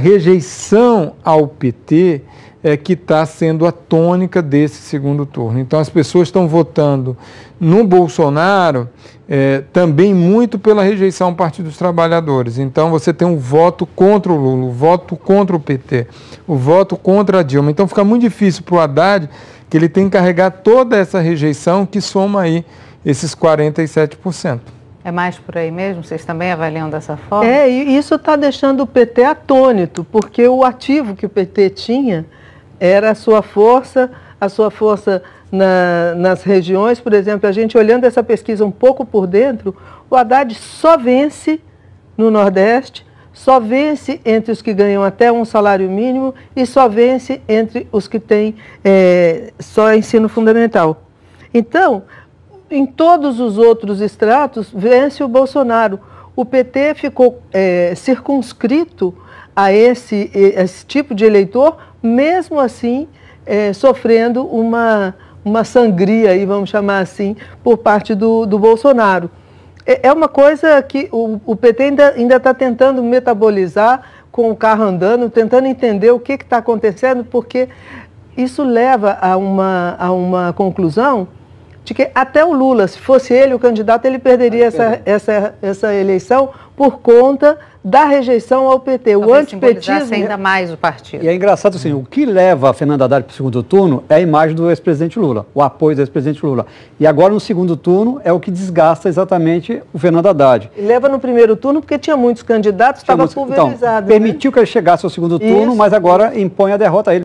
rejeição ao PT é que está sendo a tônica desse segundo turno. Então as pessoas estão votando no Bolsonaro é, também muito pela rejeição ao Partido dos Trabalhadores. Então você tem um voto contra o Lula, um voto contra o PT, o um voto contra a Dilma. Então fica muito difícil para o Haddad que ele tem que carregar toda essa rejeição que soma aí esses 47%. É mais por aí mesmo? Vocês também avaliam dessa forma? É, e isso está deixando o PT atônito, porque o ativo que o PT tinha era a sua força, a sua força na, nas regiões, por exemplo, a gente olhando essa pesquisa um pouco por dentro, o Haddad só vence no Nordeste, só vence entre os que ganham até um salário mínimo e só vence entre os que têm é, só ensino fundamental. Então, em todos os outros estratos, vence o Bolsonaro. O PT ficou é, circunscrito a esse, esse tipo de eleitor, mesmo assim é, sofrendo uma, uma sangria, aí, vamos chamar assim, por parte do, do Bolsonaro. É, é uma coisa que o, o PT ainda está tentando metabolizar com o carro andando, tentando entender o que está acontecendo, porque isso leva a uma, a uma conclusão de que até o Lula, se fosse ele o candidato, ele perderia essa, essa, essa eleição por conta da rejeição ao PT. Talvez o antipetismo. É- ainda mais o partido. E é engraçado assim: o que leva a Fernanda Haddad para o segundo turno é a imagem do ex-presidente Lula, o apoio do ex-presidente Lula. E agora no segundo turno é o que desgasta exatamente o Fernando Haddad. E leva no primeiro turno porque tinha muitos candidatos, estava então, pulverizado. Então, né? Permitiu que ele chegasse ao segundo turno, Isso. mas agora impõe a derrota a ele.